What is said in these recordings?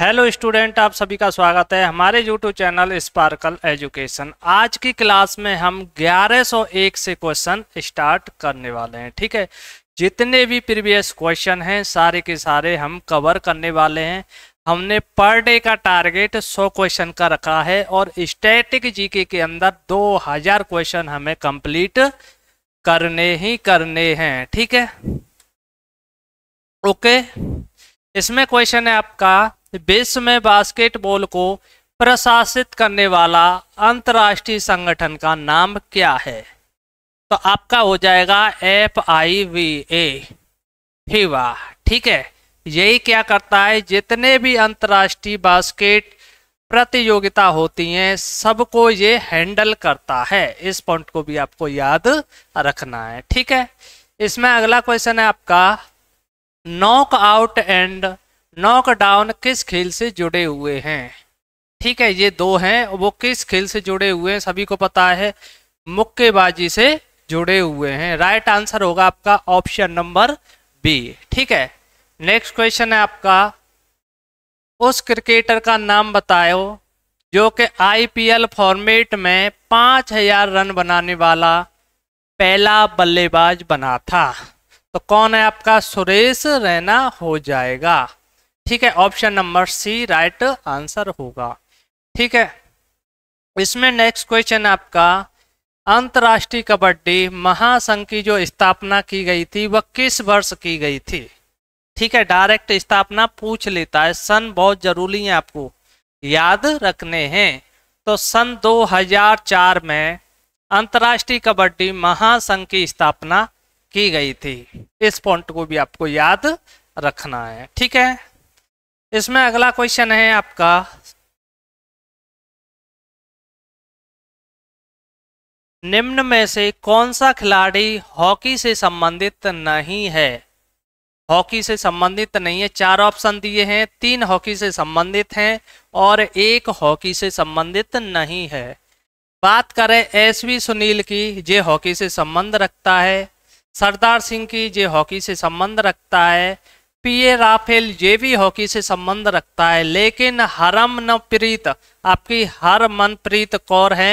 hello student आप सभी का स्वागत है हमारे यूट्यूब चैनल स्पार्कल एजुकेशन आज की क्लास में हम 1101 से क्वेश्चन स्टार्ट करने वाले हैं ठीक है जितने भी प्रीवियस क्वेश्चन हैं सारे के सारे हम कवर करने वाले हैं हमने पर डे का टारगेट 100 क्वेश्चन का रखा है और स्टैटिक जीके के अंदर 2000 क्वेश्चन हमें कंप्लीट करने ही करने हैं ठीक है ओके इसमें क्वेश्चन है आपका विश्व में बास्केटबॉल को प्रशासित करने वाला अंतर्राष्ट्रीय संगठन का नाम क्या है तो आपका हो जाएगा F I V A FIVA ठीक है यही क्या करता है जितने भी अंतर्राष्ट्रीय बास्केट प्रतियोगिता होती हैं सबको ये हैंडल करता है इस पॉइंट को भी आपको याद रखना है ठीक है इसमें अगला क्वेश्चन है आपका नॉक आउट एंड नॉकडाउन किस खेल से जुड़े हुए हैं ठीक है ये दो हैं वो किस खेल से जुड़े हुए हैं सभी को पता है मुक्केबाजी से जुड़े हुए हैं राइट आंसर होगा आपका ऑप्शन नंबर बी ठीक है नेक्स्ट क्वेश्चन है आपका उस क्रिकेटर का नाम बताओ जो कि आईपीएल फॉर्मेट में पांच हजार रन बनाने वाला पहला बल्लेबाज बना था तो कौन है आपका सुरेश रैना हो जाएगा ठीक है option number C right answer होगा ठीक है इसमें नेक्स्ट क्वेश्चन आपका अंतर्राष्ट्रीय कबड्डी महासंघ की जो स्थापना की गई थी वह किस वर्ष की गई थी ठीक है डायरेक्ट स्थापना पूछ लेता है सन बहुत जरूरी है आपको याद रखने हैं तो सन 2004 में अंतर्राष्ट्रीय कबड्डी महासंघ की स्थापना की गई थी इस पॉइंट को भी आपको याद रखना है ठीक है इसमें अगला क्वेश्चन है आपका निम्न में से कौन सा खिलाड़ी हॉकी से संबंधित नहीं है हॉकी से संबंधित नहीं है चार ऑप्शन दिए हैं तीन हॉकी से संबंधित हैं और एक हॉकी से संबंधित नहीं है बात करें एस वी सुनील की जे हॉकी से संबंध रखता है सरदार सिंह की जे हॉकी से संबंध रखता है पीए राफेल ये भी हॉकी से संबंध रखता है लेकिन हरमनप्रीत आपकी हर प्रीत कौर है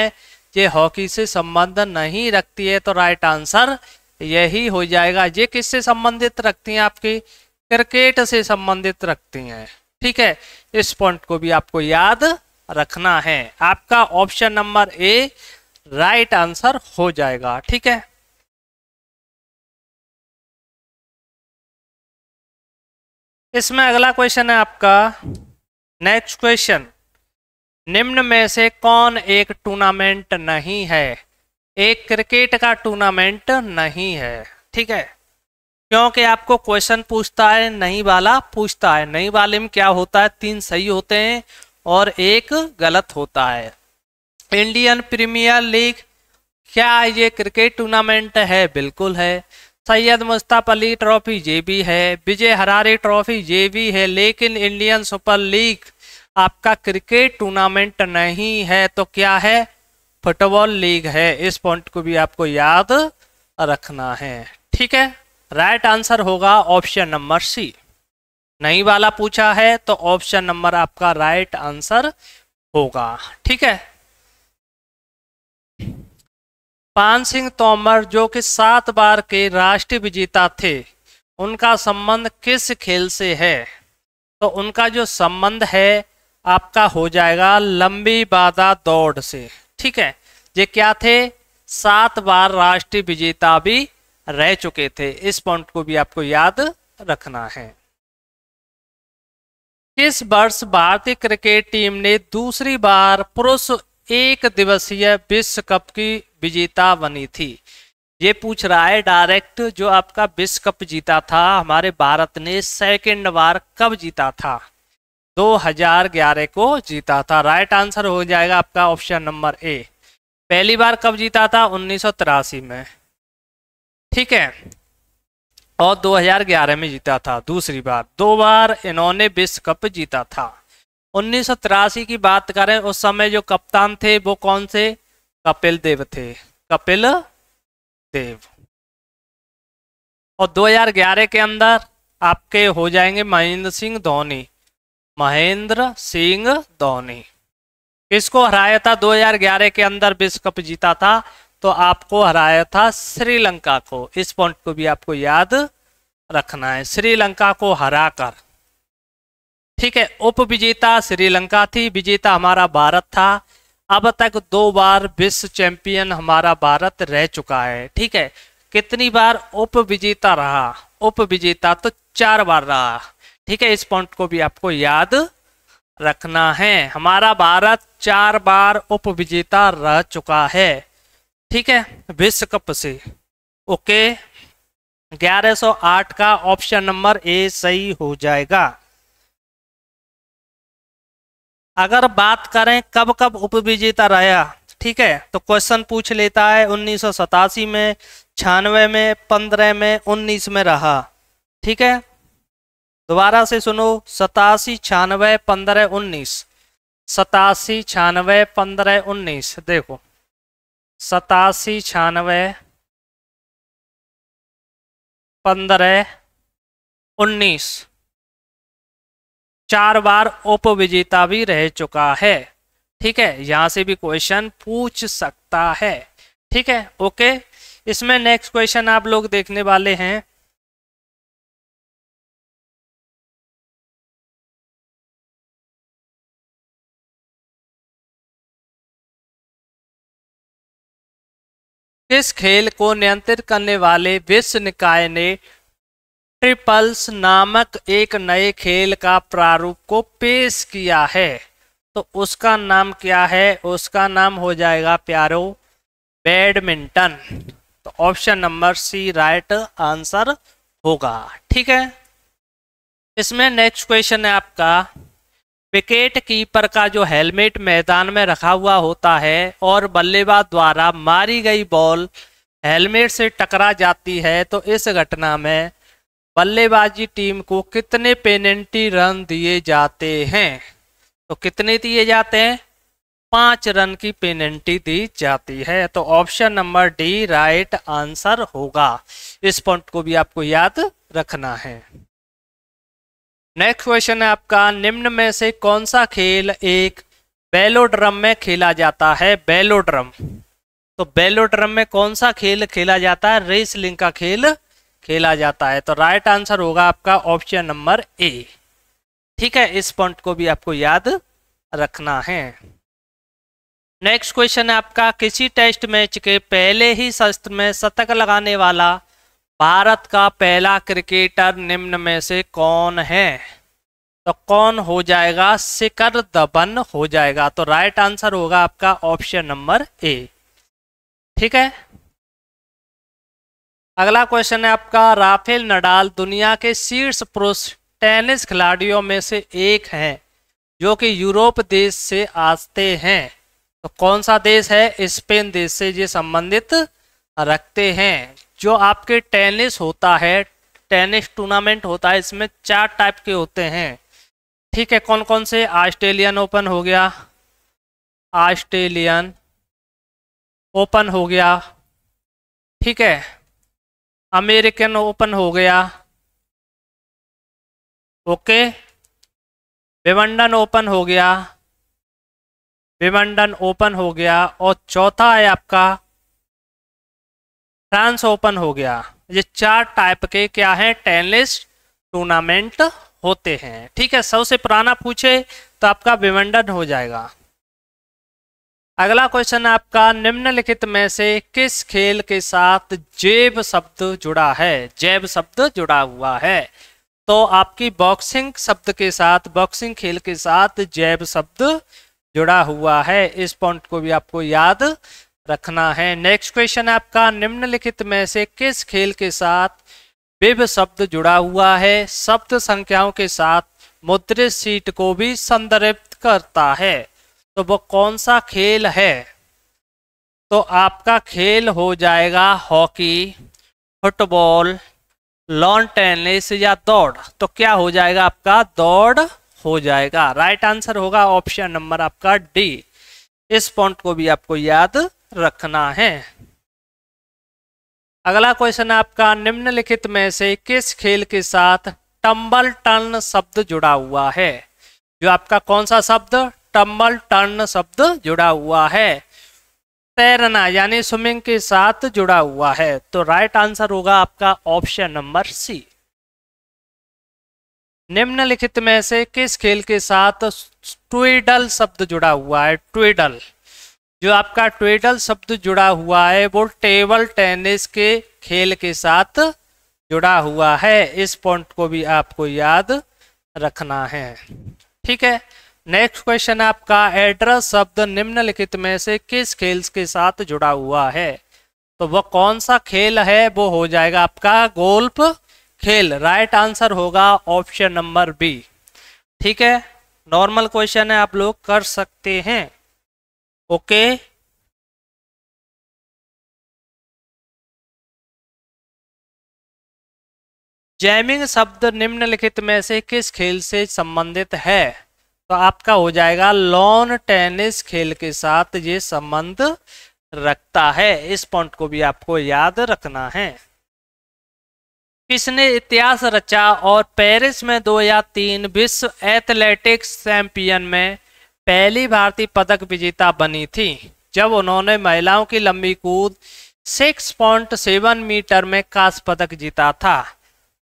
ये हॉकी से संबंध नहीं रखती है तो राइट आंसर यही हो जाएगा ये किससे संबंधित रखती हैं आपकी क्रिकेट से संबंधित रखती हैं ठीक है इस पॉइंट को भी आपको याद रखना है आपका option number A right answer हो जाएगा ठीक है इसमें अगला क्वेश्चन है आपका नेक्स्ट क्वेश्चन निम्न में से कौन एक टूर्नामेंट नहीं है एक क्रिकेट का टूर्नामेंट नहीं है ठीक है क्योंकि आपको क्वेश्चन पूछता है नहीं वाला पूछता है नहीं वाले में क्या होता है तीन सही होते हैं और एक गलत होता है इंडियन प्रीमियर लीग क्या ये क्रिकेट टूर्नामेंट है बिल्कुल है सैयद मुश्ताफ अली ट्रॉफी ये भी है विजय हरारे ट्रॉफी ये भी है लेकिन इंडियन सुपर लीग आपका क्रिकेट टूर्नामेंट नहीं है तो क्या है फुटबॉल लीग है इस पॉइंट को भी आपको याद रखना है ठीक है राइट आंसर होगा ऑप्शन नंबर सी नहीं वाला पूछा है तो ऑप्शन नंबर आपका राइट आंसर होगा ठीक है पान सिंह तोमर जो कि सात बार के राष्ट्रीय विजेता थे उनका संबंध किस खेल से है तो उनका जो संबंध है आपका हो जाएगा लंबी बाधा दौड़ से ठीक है ये क्या थे सात बार राष्ट्रीय विजेता भी रह चुके थे इस पॉइंट को भी आपको याद रखना है किस वर्ष भारतीय क्रिकेट टीम ने दूसरी बार पुरुष एक दिवसीय विश्व कप की विजेता बनी थी ये पूछ रहा है डायरेक्ट जो आपका विश्व कप जीता था हमारे भारत ने सेकेंड बार कब जीता था 2011 को जीता था राइट आंसर हो जाएगा आपका ऑप्शन नंबर ए पहली बार कब जीता था उन्नीस में ठीक है और 2011 में जीता था दूसरी बार दो बार इन्होंने विश्व कप जीता था उन्नीस की बात करें उस समय जो कप्तान थे वो कौन से कपिल देव थे कपिल देव और 2011 के अंदर आपके हो जाएंगे महेंद्र सिंह धोनी महेंद्र सिंह धोनी किसको हराया था 2011 के अंदर विश्व कप जीता था तो आपको हराया था श्रीलंका को इस पॉइंट को भी आपको याद रखना है श्रीलंका को हराकर ठीक है उप विजेता श्रीलंका थी विजेता हमारा भारत था अब तक दो बार विश्व चैंपियन हमारा भारत रह चुका है ठीक है कितनी बार उप विजेता रहा उप विजेता तो चार बार रहा ठीक है इस पॉइंट को भी आपको याद रखना है हमारा भारत चार बार उप विजेता रह चुका है ठीक है विश्व कप से ओके 1108 का ऑप्शन नंबर ए सही हो जाएगा अगर बात करें कब कब उपविजेता रहा ठीक है तो क्वेश्चन पूछ लेता है उन्नीस में छियानवे में पंद्रह में उन्नीस में रहा ठीक है दोबारा से सुनो सतासी छियानवे पंद्रह उन्नीस सतासी छियानवे पंद्रह उन्नीस देखो सतासी छियानवे पंद्रह उन्नीस चार बार उपविजेता भी रह चुका है ठीक है यहाँ से भी क्वेश्चन पूछ सकता है ठीक है ओके इसमें नेक्स्ट क्वेश्चन आप लोग देखने वाले हैं किस खेल को नियंत्रित करने वाले विश्व निकाय ने ट्रिपल्स नामक एक नए खेल का प्रारूप को पेश किया है तो उसका नाम क्या है उसका नाम हो जाएगा प्यारो बैडमिंटन तो option number C right answer होगा ठीक है इसमें नेक्स्ट क्वेश्चन है आपका विकेट कीपर का जो हेलमेट मैदान में रखा हुआ होता है और बल्लेबाज द्वारा मारी गई बॉल हेलमेट से टकरा जाती है तो इस घटना में बल्लेबाजी टीम को कितने पेनल्टी रन दिए जाते हैं तो कितने दिए जाते हैं पांच रन की पेनल्टी दी जाती है तो option number D right answer होगा इस पॉइंट को भी आपको याद रखना है नेक्स्ट क्वेश्चन है आपका निम्न में से कौन सा खेल एक बेलोड्रम में खेला जाता है बेलोड्रम तो बेलोड्रम में कौन सा खेल खेला जाता है रेसलिंग का खेल खेला जाता है तो राइट आंसर होगा आपका ऑप्शन नंबर ए ठीक है इस पॉइंट को भी आपको याद रखना है नेक्स्ट क्वेश्चन है आपका किसी टेस्ट मैच के पहले ही शस्त्र में शतक लगाने वाला भारत का पहला क्रिकेटर निम्न में से कौन है तो कौन हो जाएगा शिकर दबन हो जाएगा तो राइट आंसर होगा आपका ऑप्शन नंबर ए ठीक है अगला क्वेश्चन है आपका राफेल नडाल दुनिया के शीर्ष पुरुष टेनिस खिलाड़ियों में से एक हैं जो कि यूरोप देश से आते हैं तो कौन सा देश है स्पेन देश से ये संबंधित रखते हैं जो आपके टेनिस होता है टेनिस टूर्नामेंट होता है इसमें चार टाइप के होते हैं ठीक है कौन कौन से ऑस्ट्रेलियन ओपन हो गया ऑस्ट्रेलियन ओपन हो गया ठीक है अमेरिकन ओपन हो गया ओके विवंडन ओपन हो गया विवंडन ओपन हो गया और चौथा है आपका फ्रांस ओपन हो गया ये चार टाइप के क्या हैं टेनिस टूर्नामेंट होते हैं ठीक है सबसे पुराना पूछे तो आपका विवंडन हो जाएगा अगला क्वेश्चन आपका निम्नलिखित में से किस खेल के साथ जेब शब्द जुड़ा है जेब शब्द जुड़ा हुआ है तो आपकी बॉक्सिंग शब्द के साथ बॉक्सिंग खेल के साथ जेब शब्द जुड़ा हुआ है इस पॉइंट को भी आपको याद रखना है नेक्स्ट क्वेश्चन आपका निम्नलिखित में से किस खेल के साथ विभ शब्द जुड़ा हुआ है शब्द संख्याओं के साथ मुद्रित सीट को भी संदर्भित करता है तो वो कौन सा खेल है तो आपका खेल हो जाएगा हॉकी फुटबॉल लॉन टेनिस या दौड़ तो क्या हो जाएगा आपका दौड़ हो जाएगा राइट आंसर होगा ऑप्शन नंबर आपका डी इस पॉइंट को भी आपको याद रखना है अगला क्वेश्चन आपका निम्नलिखित में से किस खेल के साथ टम्बल टन शब्द जुड़ा हुआ है जो आपका कौन सा शब्द टम्बल टर्न शब्द जुड़ा हुआ है तैरना यानी स्विमिंग के साथ जुड़ा हुआ है तो राइट आंसर होगा आपका ऑप्शन नंबर सी निम्नलिखित में से किस खेल के साथ ट्वेडल शब्द जुड़ा हुआ है ट्वेडल जो आपका ट्वेडल शब्द जुड़ा हुआ है वो टेबल टेनिस के खेल के साथ जुड़ा हुआ है इस पॉइंट को भी आपको याद रखना है ठीक है नेक्स्ट क्वेश्चन है आपका एड्रेस शब्द निम्नलिखित में से किस खेल के साथ जुड़ा हुआ है तो वह कौन सा खेल है वो हो जाएगा आपका गोल्फ खेल राइट आंसर होगा ऑप्शन नंबर बी ठीक है नॉर्मल क्वेश्चन है आप लोग कर सकते हैं ओके जैमिंग शब्द निम्नलिखित में से किस खेल से संबंधित है तो आपका हो जाएगा लॉन टेनिस खेल के साथ ये संबंध रखता है इस पॉइंट को भी आपको याद रखना है किसने इतिहास रचा और पेरिस में दो तीन विश्व एथलेटिक्स चैंपियन में पहली भारतीय पदक विजेता बनी थी जब उन्होंने महिलाओं की लंबी कूद 6.7 मीटर में कांस्य पदक जीता था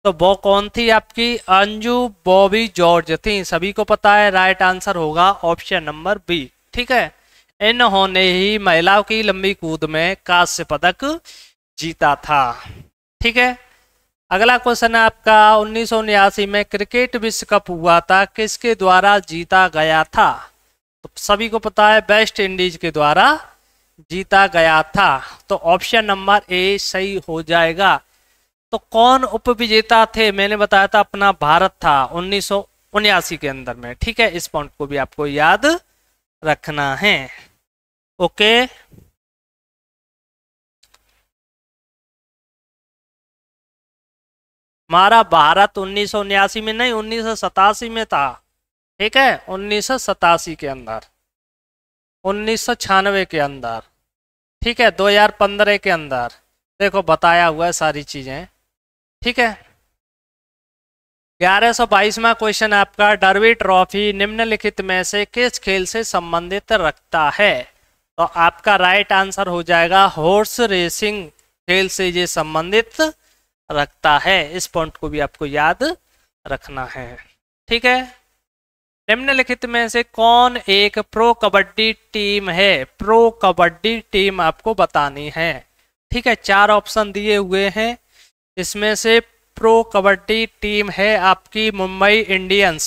तो वो कौन थी आपकी अंजू बॉबी जॉर्ज थी सभी को पता है राइट आंसर होगा ऑप्शन नंबर बी ठीक है इन्होंने ही महिलाओं की लंबी कूद में कांस्य पदक जीता था ठीक है अगला क्वेश्चन है आपका उन्नीस में क्रिकेट विश्व कप हुआ था किसके द्वारा जीता गया था तो सभी को पता है वेस्ट इंडीज के द्वारा जीता गया था तो ऑप्शन नंबर ए सही हो जाएगा तो कौन उप विजेता थे मैंने बताया था अपना भारत था उन्नीस के अंदर में ठीक है इस पॉइंट को भी आपको याद रखना है ओके हमारा भारत उन्नीस में नहीं उन्नीस में था ठीक है उन्नीस के अंदर उन्नीस के अंदर ठीक है 2015 के अंदर देखो बताया हुआ है सारी चीजें ठीक है ग्यारह सौ बाईसवा क्वेश्चन आपका डरवी ट्रॉफी निम्नलिखित में से किस खेल से संबंधित रखता है तो आपका राइट आंसर हो जाएगा हॉर्स रेसिंग खेल से ये संबंधित रखता है इस पॉइंट को भी आपको याद रखना है ठीक है निम्नलिखित में से कौन एक प्रो कबड्डी टीम है प्रो कबड्डी टीम आपको बतानी है ठीक है चार ऑप्शन दिए हुए हैं इसमें से प्रो कबड्डी टीम है आपकी मुंबई इंडियंस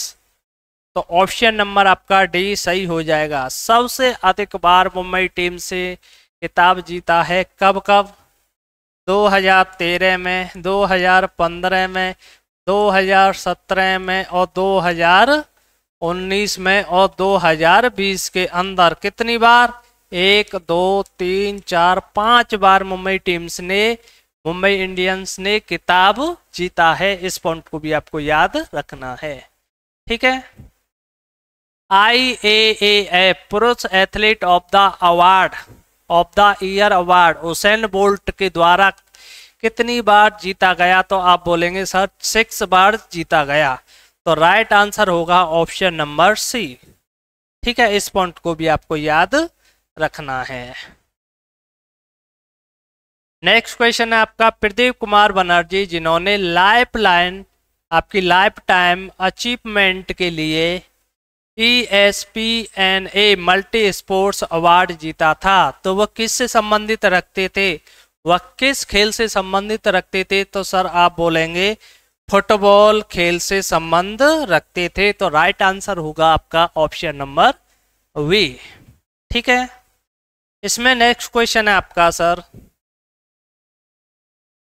तो ऑप्शन नंबर आपका डी सही हो जाएगा सबसे अधिक बार मुंबई टीम से खिताब जीता है कब कब 2013 में 2015 में 2017 में और 2019 में और 2020 के अंदर कितनी बार एक दो तीन चार पांच बार मुंबई टीम्स ने मुंबई इंडियंस ने किताब जीता है इस पॉइंट को भी आपको याद रखना है ठीक है आई ए ए एफ पुरुष athlete of the award of the year award Usain Bolt के द्वारा कितनी बार जीता गया तो आप बोलेंगे सर सिक्स बार जीता गया तो राइट आंसर होगा ऑप्शन नंबर सी ठीक है इस पॉइंट को भी आपको याद रखना है नेक्स्ट क्वेश्चन है आपका प्रदीप कुमार बनर्जी जिन्होंने लाइफ लाइन आपकी लाइफ टाइम अचीवमेंट के लिए E S P N A multi sports award जीता था तो वह किस से संबंधित रखते थे वह किस खेल से संबंधित रखते थे तो सर आप बोलेंगे फुटबॉल खेल से संबंध रखते थे तो राइट आंसर होगा आपका ऑप्शन नंबर वी ठीक है इसमें नेक्स्ट क्वेश्चन है आपका सर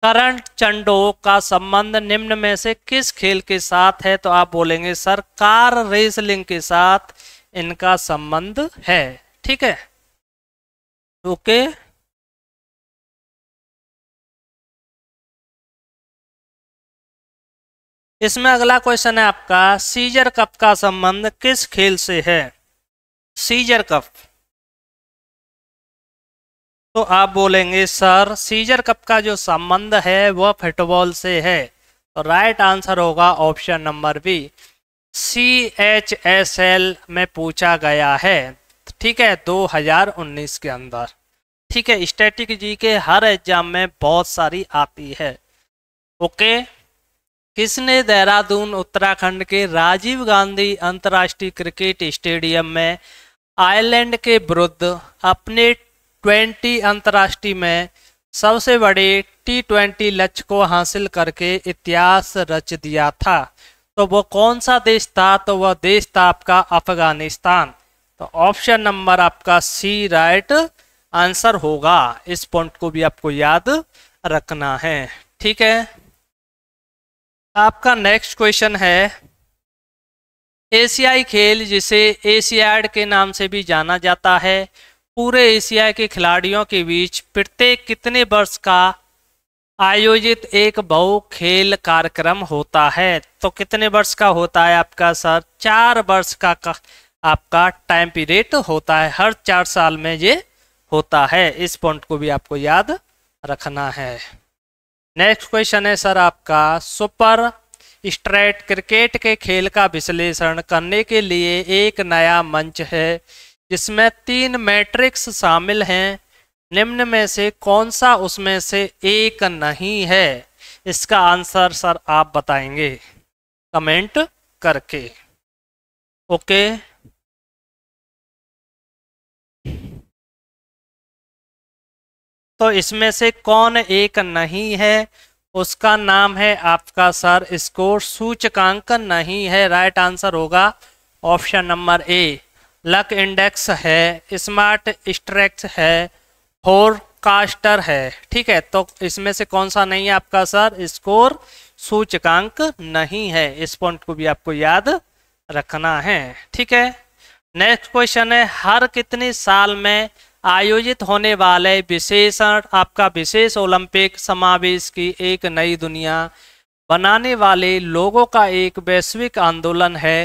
करंट चंडो का संबंध निम्न में से किस खेल के साथ है तो आप बोलेंगे सर कार रेसलिंग के साथ इनका संबंध है ठीक है ओके इसमें अगला क्वेश्चन है आपका सीजर कप का संबंध किस खेल से है सीजर कप तो आप बोलेंगे सर सीजर कप का जो संबंध है वह फुटबॉल से है तो राइट आंसर होगा option number B C H S L में पूछा गया है ठीक है 2019 के अंदर ठीक है स्टैटिक जी के हर एग्जाम में बहुत सारी आती है ओके किसने देहरादून उत्तराखंड के राजीव गांधी अंतर्राष्ट्रीय क्रिकेट स्टेडियम में आयरलैंड के विरुद्ध अपने ट्वेंटी अंतर्राष्ट्रीय में सबसे बड़े टी ट्वेंटी लक्ष्य को हासिल करके इतिहास रच दिया था तो वो कौन सा देश था तो वह देश था आपका अफगानिस्तान तो ऑप्शन नंबर आपका सी राइट आंसर होगा इस पॉइंट को भी आपको याद रखना है ठीक है आपका नेक्स्ट क्वेश्चन है एशियाई खेल जिसे एशियाड के नाम से भी जाना जाता है पूरे एशिया के खिलाड़ियों के बीच प्रत्येक कितने वर्ष का आयोजित एक बहु खेल कार्यक्रम होता है तो कितने वर्ष का होता है आपका सर चार वर्ष का, आपका टाइम पीरियड होता है हर चार साल में ये होता है इस पॉइंट को भी आपको याद रखना है नेक्स्ट क्वेश्चन है सर आपका सुपर स्ट्रेट क्रिकेट के खेल का विश्लेषण करने के लिए एक नया मंच है जिसमें तीन मैट्रिक्स शामिल हैं निम्न में से कौन सा उसमें से एक नहीं है इसका आंसर सर आप बताएंगे कमेंट करके ओके तो इसमें से कौन एक नहीं है उसका नाम है आपका सर स्कोर सूचकांक नहीं है राइट आंसर होगा option number A luck index है स्मार्ट स्ट्रैक्स है फोरकास्टर है ठीक है तो इसमें से कौन सा नहीं है आपका सर स्कोर सूचकांक नहीं है इस पॉइंट को भी आपको याद रखना है ठीक है नेक्स्ट क्वेश्चन है हर कितने साल में आयोजित होने वाले विशेषण आपका विशेष ओलंपिक समावेश की एक नई दुनिया बनाने वाले लोगों का एक वैश्विक आंदोलन है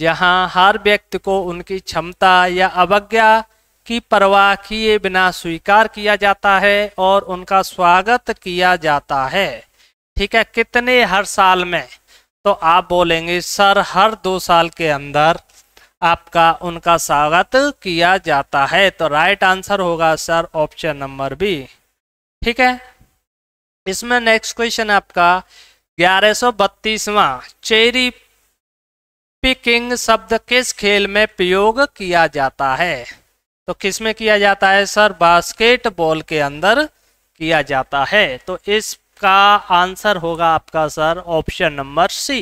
जहां हर व्यक्ति को उनकी क्षमता या अवज्ञा की परवाह किए बिना स्वीकार किया जाता है और उनका स्वागत किया जाता है ठीक है कितने हर साल में तो आप बोलेंगे सर हर दो साल के अंदर आपका उनका स्वागत किया जाता है तो राइट आंसर होगा सर ऑप्शन नंबर बी ठीक है इसमें नेक्स्ट क्वेश्चन आपका ग्यारह सौ बत्तीसवा चेरी पिकिंग शब्द किस खेल में प्रयोग किया जाता है तो किस में किया जाता है सर बास्केटबॉल के अंदर किया जाता है तो इसका आंसर होगा आपका सर ऑप्शन नंबर सी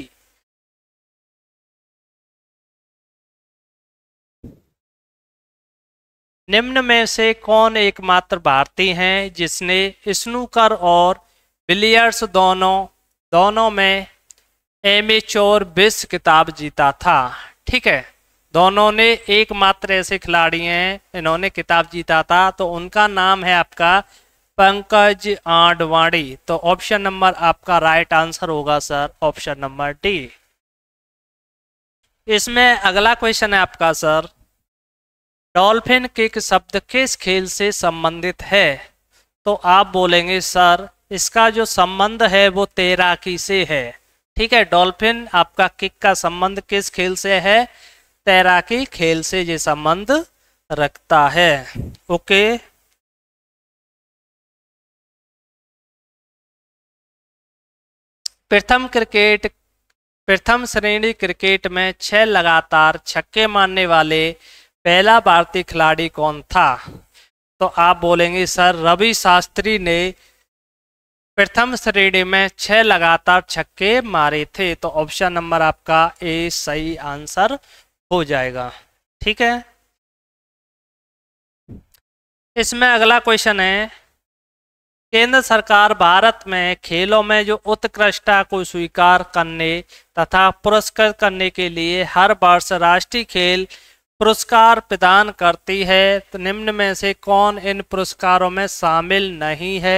निम्न में से कौन एकमात्र भारतीय हैं जिसने स्नूकर और बिलियर्स दोनों दोनों में एमेचोर विश्व किताब जीता था ठीक है दोनों ने एकमात्र ऐसे खिलाड़ी हैं इन्होंने किताब जीता था तो उनका नाम है आपका पंकज आडवाणी तो ऑप्शन नंबर आपका राइट आंसर होगा सर ऑप्शन नंबर डी इसमें अगला क्वेश्चन है आपका सर डॉल्फिन किक शब्द किस खेल से संबंधित है तो आप बोलेंगे सर इसका जो संबंध है वो तैराकी से है ठीक है डॉल्फिन आपका किक का संबंध किस खेल से है तैराकी खेल से ये संबंध रखता है ओके प्रथम क्रिकेट प्रथम श्रेणी क्रिकेट में छह लगातार छक्के मारने वाले पहला भारतीय खिलाड़ी कौन था तो आप बोलेंगे सर रवि शास्त्री ने प्रथम श्रेणी में छह लगातार छक्के मारे थे तो ऑप्शन नंबर आपका ए सही आंसर हो जाएगा ठीक है इसमें अगला क्वेश्चन है केंद्र सरकार भारत में खेलों में जो उत्कृष्टता को स्वीकार करने तथा पुरस्कृत करने के लिए हर वर्ष राष्ट्रीय खेल पुरस्कार प्रदान करती है तो निम्न में से कौन इन पुरस्कारों में शामिल नहीं है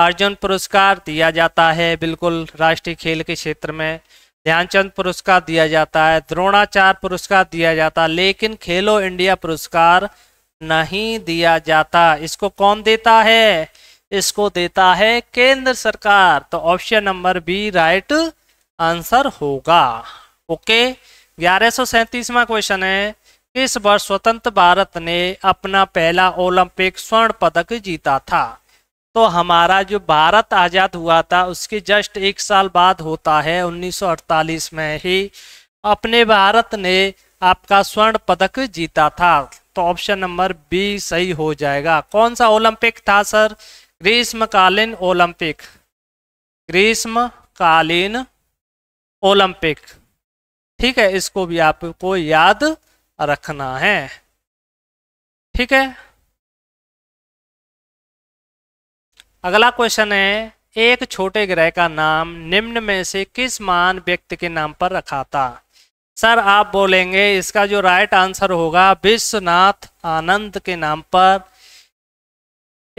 अर्जुन पुरस्कार दिया जाता है बिल्कुल राष्ट्रीय खेल के क्षेत्र में ध्यानचंद पुरस्कार दिया जाता है द्रोणाचार्य पुरस्कार दिया जाता है लेकिन खेलो इंडिया पुरस्कार नहीं दिया जाता इसको कौन देता है इसको देता है केंद्र सरकार तो option number B right answer होगा ओके ग्यारह सौ क्वेश्चन है किस वर्ष स्वतंत्र भारत ने अपना पहला ओलंपिक स्वर्ण पदक जीता था तो हमारा जो भारत आज़ाद हुआ था उसके जस्ट एक साल बाद होता है 1948 में ही अपने भारत ने आपका स्वर्ण पदक जीता था तो ऑप्शन नंबर बी सही हो जाएगा कौन सा ओलंपिक था सर ग्रीष्मकालीन ओलंपिक ग्रीष्मकालीन ओलंपिक ठीक है इसको भी आपको याद रखना है ठीक है अगला क्वेश्चन है एक छोटे ग्रह का नाम निम्न में से किस मान व्यक्ति के नाम पर रखा था सर आप बोलेंगे इसका जो राइट आंसर होगा विश्वनाथ आनंद के नाम पर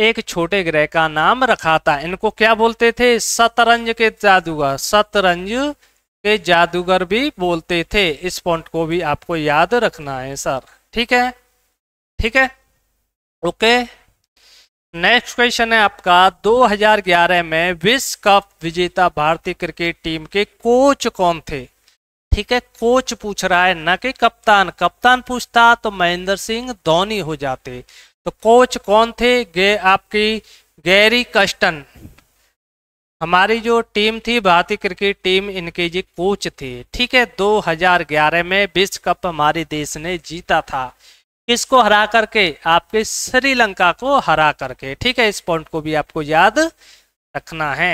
एक छोटे ग्रह का नाम रखा था इनको क्या बोलते थे शतरंज के जादूगर शतरंज के जादूगर भी बोलते थे इस पॉइंट को भी आपको याद रखना है सर ठीक है ठीक है ओके नेक्स्ट क्वेश्चन है आपका 2011 में विश्व कप विजेता भारतीय क्रिकेट टीम के कोच कौन थे ठीक है कोच पूछ रहा है ना कि कप्तान कप्तान पूछता तो महेंद्र सिंह धोनी हो जाते तो कोच कौन थे गे आपकी गैरी कस्टन हमारी जो टीम थी भारतीय क्रिकेट टीम इनके जी कोच थे ठीक है 2011 में विश्व कप हमारे देश ने जीता था किसको हरा करके आपके श्रीलंका को हरा करके ठीक है इस पॉइंट को भी आपको याद रखना है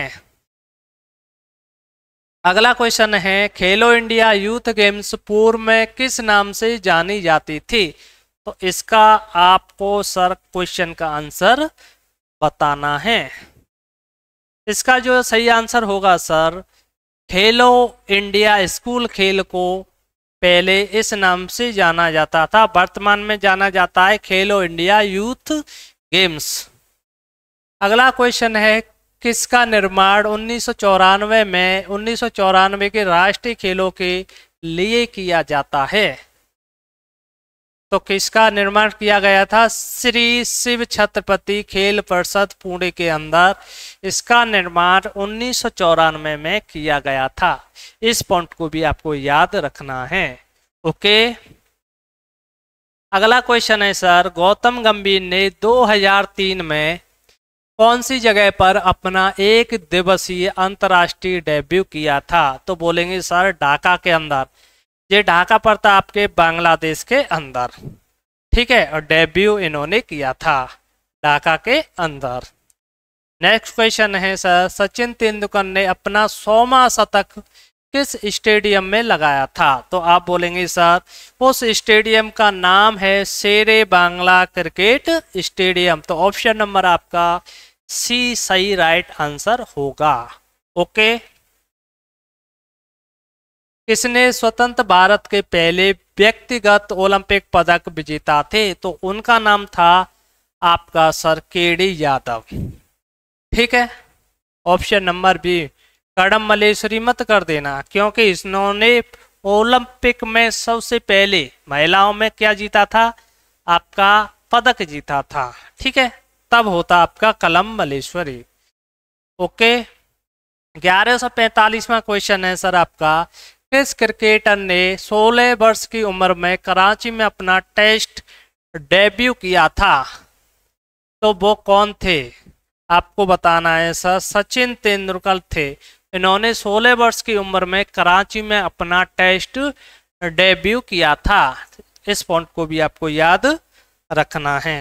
अगला क्वेश्चन है खेलो इंडिया यूथ गेम्स पूर्व में किस नाम से जानी जाती थी तो इसका आपको सर क्वेश्चन का आंसर बताना है इसका जो सही आंसर होगा सर खेलो इंडिया स्कूल खेल को पहले इस नाम से जाना जाता था वर्तमान में जाना जाता है खेलो इंडिया यूथ गेम्स अगला क्वेश्चन है किसका निर्माण उन्नीस में उन्नीस के राष्ट्रीय खेलों के लिए किया जाता है तो किसका निर्माण किया गया था श्री शिव छत्रपति खेल परिषद पुणे के अंदर इसका निर्माण उन्नीस में किया गया था इस पॉइंट को भी आपको याद रखना है ओके अगला क्वेश्चन है सर गौतम गंभीर ने 2003 में कौन सी जगह पर अपना एक दिवसीय अंतर्राष्ट्रीय डेब्यू किया था तो बोलेंगे सर ढाका के अंदर ये ढाका पड़ता आपके बांग्लादेश के अंदर ठीक है और डेब्यू इन्होंने किया था ढाका के अंदर नेक्स्ट क्वेश्चन है सर सचिन तेंदुलकर ने अपना सौवा शतक किस स्टेडियम में लगाया था तो आप बोलेंगे सर उस स्टेडियम का नाम है शेरे बांग्ला क्रिकेट स्टेडियम तो ऑप्शन नंबर आपका सी सही राइट आंसर होगा ओके इसने स्वतंत्र भारत के पहले व्यक्तिगत ओलंपिक पदक विजेता थे तो उनका नाम था आपका सर के डी यादव ठीक है ऑप्शन नंबर बी कड़म मलेश्वरी मत कर देना क्योंकि इन्होंने ओलंपिक में सबसे पहले महिलाओं में क्या जीता था आपका पदक जीता था ठीक है तब होता आपका कलम मलेश्वरी ओके ग्यारह सौ पैंतालीसवा क्वेश्चन है सर आपका मुकेश क्रिकेटर ने 16 वर्ष की उम्र में कराची में अपना टेस्ट डेब्यू किया था तो वो कौन थे आपको बताना है सर सचिन तेंदुलकर थे इन्होंने 16 वर्ष की उम्र में कराची में अपना टेस्ट डेब्यू किया था इस पॉइंट को भी आपको याद रखना है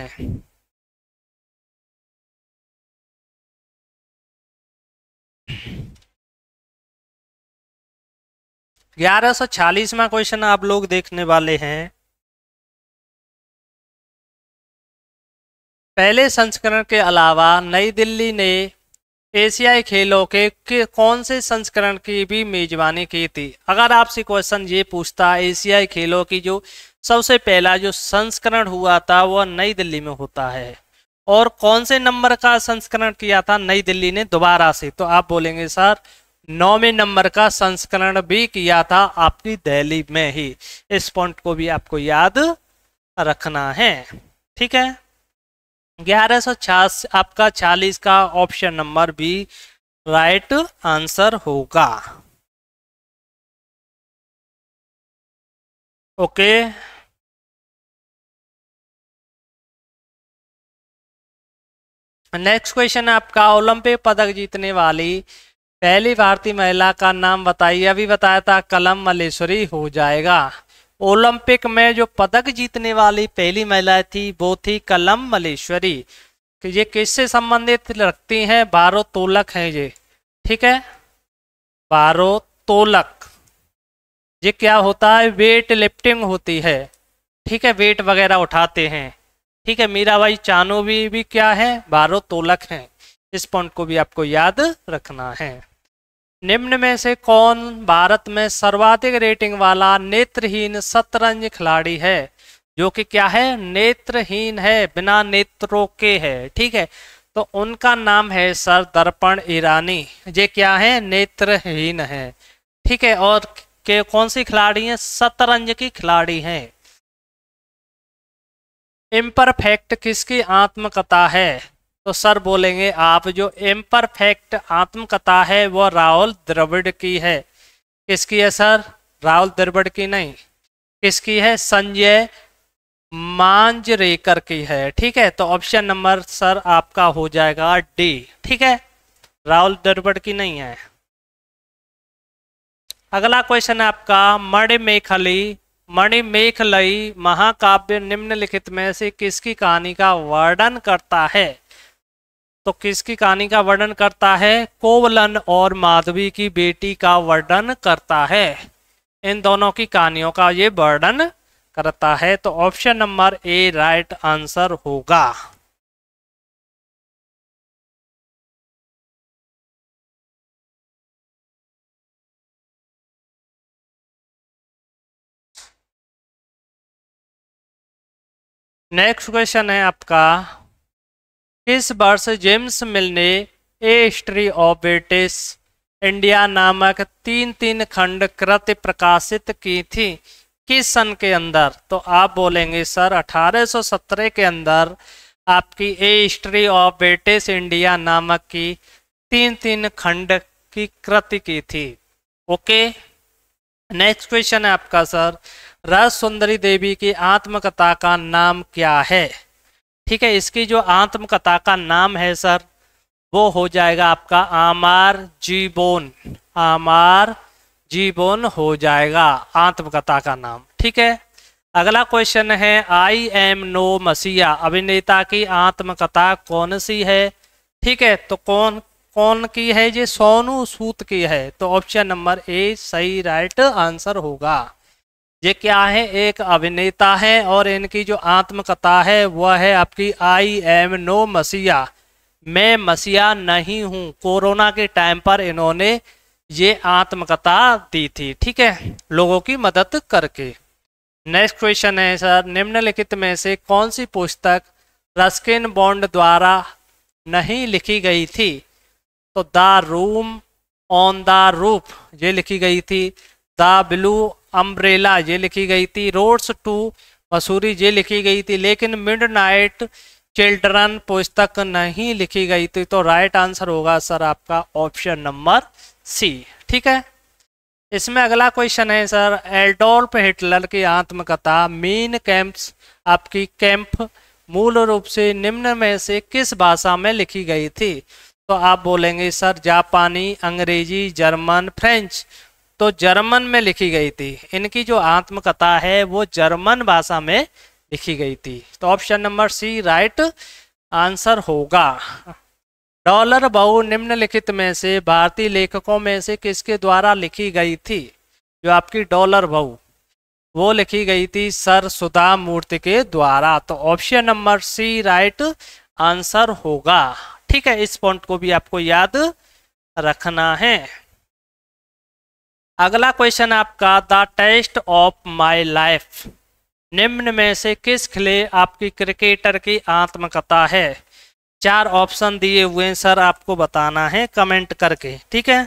ग्यारह सौ क्वेश्चन आप लोग देखने वाले हैं पहले संस्करण के अलावा नई दिल्ली ने एशियाई खेलों के, के कौन से संस्करण की भी मेजबानी की थी अगर आपसे क्वेश्चन ये पूछता एशियाई खेलों की जो सबसे पहला जो संस्करण हुआ था वह नई दिल्ली में होता है और कौन से नंबर का संस्करण किया था नई दिल्ली ने दोबारा से तो आप बोलेंगे सर नौवें नंबर का संस्करण भी किया था आपकी दिल्ली में ही इस पॉइंट को भी आपको याद रखना है ठीक है ग्यारह सौ आपका 40 का option number B right answer होगा ओके नेक्स्ट क्वेश्चन है आपका ओलंपिक पदक जीतने वाली पहली भारतीय महिला का नाम बताइए अभी बताया था कलम मलेश्वरी हो जाएगा ओलंपिक में जो पदक जीतने वाली पहली महिला थी वो थी कलम मलेश्वरी कि ये किससे संबंधित रखती हैं तोलक हैं ये ठीक है बारो तोलक ये क्या होता है वेट लिफ्टिंग होती है ठीक है वेट वगैरह उठाते हैं ठीक है मीराबाई चानू भी, भी क्या है बारो तोलक हैं इस पॉइंट को भी आपको याद रखना है निम्न में से कौन भारत में सर्वाधिक रेटिंग वाला नेत्रहीन शतरंज खिलाड़ी है जो कि क्या है नेत्रहीन है बिना नेत्रों के है ठीक है तो उनका नाम है सर दर्पण ईरानी ये क्या है नेत्रहीन है ठीक है और के कौन सी खिलाड़ी है शतरंज की खिलाड़ी है इम्परफेक्ट किसकी आत्मकथा है तो सर बोलेंगे आप जो इम्परफेक्ट आत्मकथा है वो राहुल द्रविड़ की है किसकी है सर राहुल द्रविड़ की नहीं किसकी है संजय मांजरेकर की है ठीक है तो ऑप्शन नंबर सर आपका हो जाएगा डी ठीक है राहुल द्रविड़ की नहीं है अगला क्वेश्चन है आपका मणिमेखली मणिमेखलई महाकाव्य निम्नलिखित में से किसकी कहानी का वर्णन करता है तो किसकी कहानी का वर्णन करता है कोवलन और माधवी की बेटी का वर्णन करता है इन दोनों की कहानियों का ये वर्णन करता है तो option number A right answer होगा नेक्स्ट क्वेश्चन है आपका किस वर्ष जेम्स मिल ने a history of British India नामक तीन तीन खंड कृति प्रकाशित की थी किस सन के अंदर तो आप बोलेंगे सर 1817 के अंदर आपकी a history of British India नामक की तीन तीन खंड की कृति की थी ओके नेक्स्ट क्वेश्चन है आपका सर रस सुंदरी देवी की आत्मकथा का नाम क्या है ठीक है इसकी जो आत्मकथा का नाम है सर वो हो जाएगा आपका आमार जीबोन आमार जीबोन हो जाएगा आत्मकथा का नाम ठीक है अगला क्वेश्चन है आई एम नो मसीहा अभिनेता की आत्मकथा कौन सी है ठीक है तो कौन कौन की है ये सोनू सूत की है तो ऑप्शन नंबर ए सही राइट आंसर होगा ये क्या है एक अभिनेता है और इनकी जो आत्मकथा है वह है आपकी आई एम नो मसीहा मैं मसीहा नहीं हूँ कोरोना के टाइम पर इन्होंने ये आत्मकथा दी थी ठीक है लोगों की मदद करके नेक्स्ट क्वेश्चन है सर निम्नलिखित में से कौन सी पुस्तक रस्किन बॉन्ड द्वारा नहीं लिखी गई थी तो the room on the roof ये लिखी गई थी द ब्लू अम्ब्रेला ये लिखी गई थी रोड्स टू मसूरी ये लिखी गई थी लेकिन मिड नाइट चिल्ड्रन पुस्तक नहीं लिखी गई थी तो राइट आंसर होगा सर आपका ऑप्शन नंबर सी ठीक है इसमें अगला क्वेश्चन है सर एडोल्फ हिटलर की आत्मकथा मीन कैंप्स आपकी कैंप मूल रूप से निम्न में से किस भाषा में लिखी गई थी तो आप बोलेंगे सर जापानी अंग्रेजी जर्मन फ्रेंच तो जर्मन में लिखी गई थी इनकी जो आत्मकथा है वो जर्मन भाषा में लिखी गई थी तो option number C right answer होगा डॉलर बहु निम्नलिखित में से भारतीय लेखकों में से किसके द्वारा लिखी गई थी जो आपकी डॉलर बहु वो लिखी गई थी सर सुधा मूर्ति के द्वारा तो option number C right answer होगा ठीक है इस पॉइंट को भी आपको याद रखना है अगला क्वेश्चन आपका the test of my life निम्न में से किस खिले आपकी क्रिकेटर की आत्मकथा है चार ऑप्शन दिए हुए हैं सर आपको बताना है कमेंट करके ठीक है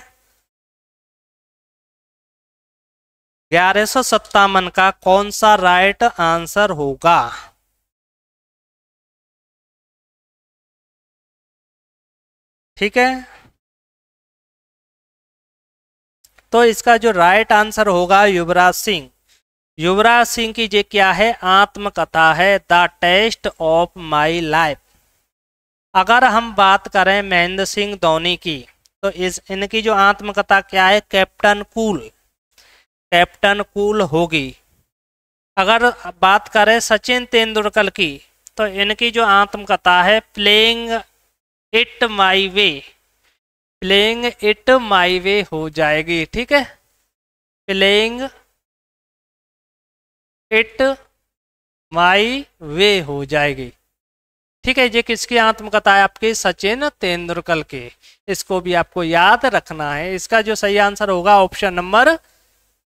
ग्यारह सौ सत्तावन का कौन सा राइट आंसर होगा ठीक है तो इसका जो राइट आंसर होगा युवराज सिंह युवराज सिंह की जो क्या है आत्मकथा है the test of my life अगर हम बात करें महेंद्र सिंह धोनी की तो इस इनकी जो आत्मकथा क्या है कैप्टन कूल कैप्टन कूल होगी अगर बात करें सचिन तेंदुलकर की तो इनकी जो आत्मकथा है playing it my way playing it my way हो जाएगी ठीक है प्लेइंग इट माई वे हो जाएगी ठीक है ये किसकी आत्मकथा है आपके सचिन तेंदुलकर के इसको भी आपको याद रखना है इसका जो सही आंसर होगा ऑप्शन नंबर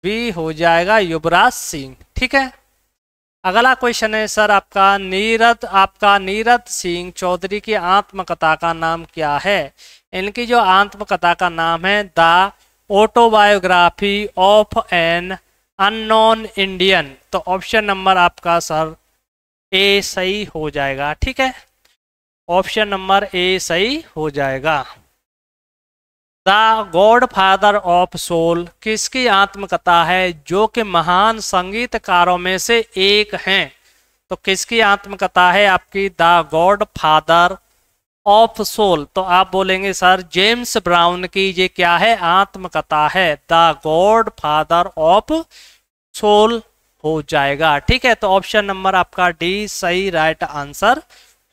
बी हो जाएगा युवराज सिंह ठीक है अगला क्वेश्चन है सर आपका नीरद आपका नीरद सिंह चौधरी की आत्मकथा का नाम क्या है इनकी जो आत्मकथा का नाम है the autobiography of an unknown Indian तो ऑप्शन नंबर आपका सर ए सही हो जाएगा ठीक है ऑप्शन नंबर ए सही हो जाएगा the godfather of soul किसकी आत्मकथा है जो कि महान संगीतकारों में से एक हैं तो किसकी आत्मकथा है आपकी the godfather of soul तो आप बोलेंगे सर जेम्स ब्राउन की ये क्या है आत्मकथा है the godfather of soul हो जाएगा ठीक है तो ऑप्शन नंबर आपका डी सही राइट आंसर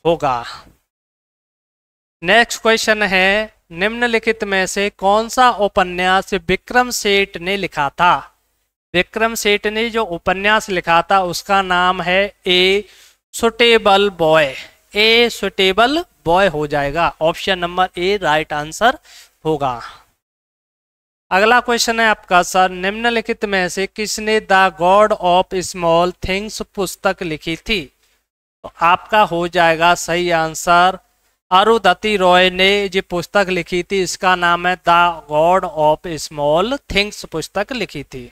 होगा नेक्स्ट क्वेश्चन है निम्नलिखित में से कौन सा उपन्यास विक्रम सेठ ने लिखा था विक्रम सेठ ने जो उपन्यास लिखा था उसका नाम है a suitable boy a suitable boy हो जाएगा option number A right answer होगा अगला क्वेश्चन है आपका सर निम्नलिखित में से किसने the god of small things पुस्तक लिखी थी तो आपका हो जाएगा सही आंसर अरुदत्ती रॉय ने जो पुस्तक लिखी थी इसका नाम है the god of small things पुस्तक लिखी थी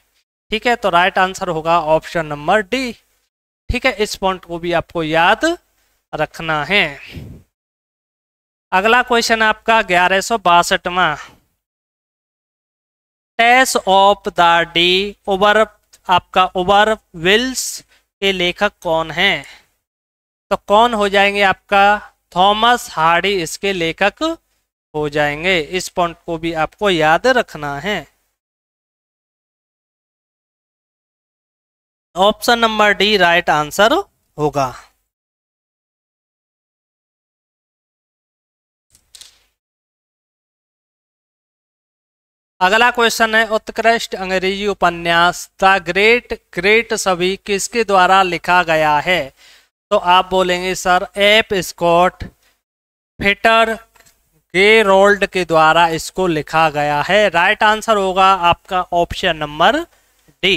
ठीक है तो राइट आंसर होगा ऑप्शन नंबर डी ठीक है इस पॉइंट को भी आपको याद रखना है अगला क्वेश्चन आपका ग्यारह सौ बासठवा Tess of the D over आपका ओवर विल्स के लेखक कौन है तो कौन हो जाएंगे आपका थॉमस हार्डी इसके लेखक हो जाएंगे इस पॉइंट को भी आपको याद रखना है option number D right answer होगा अगला क्वेश्चन है उत्कृष्ट अंग्रेजी उपन्यास द ग्रेट ग्रेट सभी किसके द्वारा लिखा गया है तो आप बोलेंगे sir F Scott Fitzgerald के द्वारा इसको लिखा गया है राइट आंसर होगा आपका ऑप्शन नंबर डी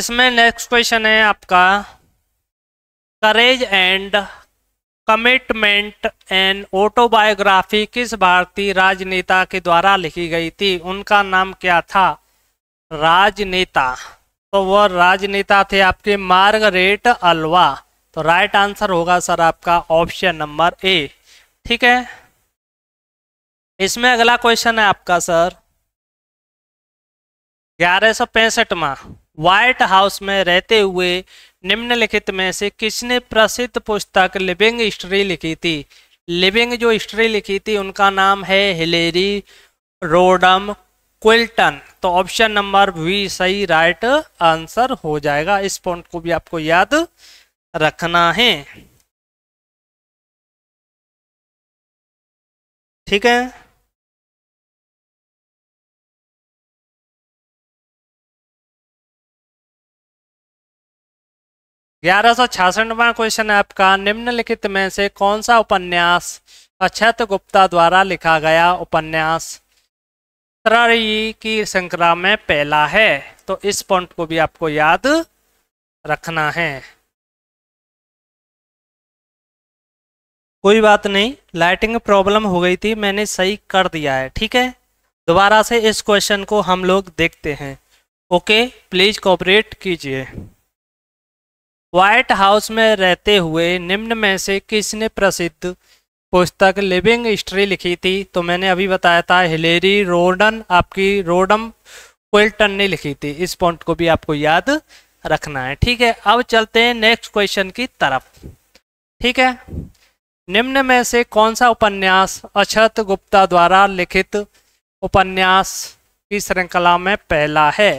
इसमें नेक्स्ट क्वेश्चन है आपका courage and commitment an autobiography किस भारतीय राजनेता के द्वारा लिखी गई थी उनका नाम क्या था राजनेता तो वह राजनेता थे आपके मार्गरेट अलवा तो राइट आंसर होगा सर आपका ऑप्शन नंबर ए ठीक है इसमें अगला क्वेश्चन है आपका सर ग्यारह सौ पैंसठ में व्हाइट हाउस में रहते हुए निम्नलिखित में से किसने प्रसिद्ध पुस्तक लिविंग हिस्ट्री लिखी थी लिविंग जो हिस्ट्री लिखी थी उनका नाम है हिलेरी रोडम क्विल्टन तो ऑप्शन नंबर वी सही राइट आंसर हो जाएगा इस पॉइंट को भी आपको याद रखना है ठीक है ग्यारह में क्वेश्चन है आपका निम्नलिखित में से कौन सा उपन्यास अक्षत गुप्ता द्वारा लिखा गया उपन्यास त्रयी की श्रृंखला में पहला है तो इस पॉइंट को भी आपको याद रखना है कोई बात नहीं लाइटिंग प्रॉब्लम हो गई थी मैंने सही कर दिया है ठीक है दोबारा से इस क्वेश्चन को हम लोग देखते हैं ओके प्लीज़ कॉपरेट कीजिए व्हाइट हाउस में रहते हुए निम्न में से किसने प्रसिद्ध पुस्तक लिविंग हिस्ट्री लिखी थी तो मैंने अभी बताया था हिलेरी रोडन आपकी रोडम क्विल्टन ने लिखी थी इस पॉइंट को भी आपको याद रखना है ठीक है अब चलते हैं नेक्स्ट क्वेश्चन की तरफ ठीक है निम्न में से कौन सा उपन्यास अक्षत गुप्ता द्वारा लिखित उपन्यास की श्रृंखला में पहला है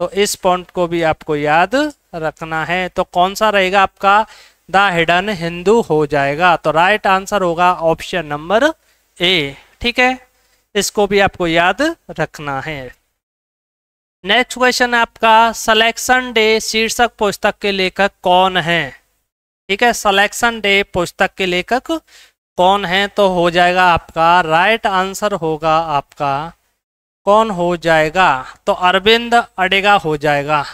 तो इस पॉइंट को भी आपको याद रखना है तो कौन सा रहेगा आपका द हिडन हिंदू हो जाएगा तो राइट आंसर होगा ऑप्शन नंबर ए ठीक है इसको भी आपको याद रखना है नेक्स्ट क्वेश्चन आपका सलेक्शन डे शीर्षक पुस्तक के लेखक कौन है ठीक है सलेक्शन डे पुस्तक के लेखक कौन है तो हो जाएगा आपका राइट आंसर होगा आपका कौन हो जाएगा तो अरविंद अडेगा हो जाएगा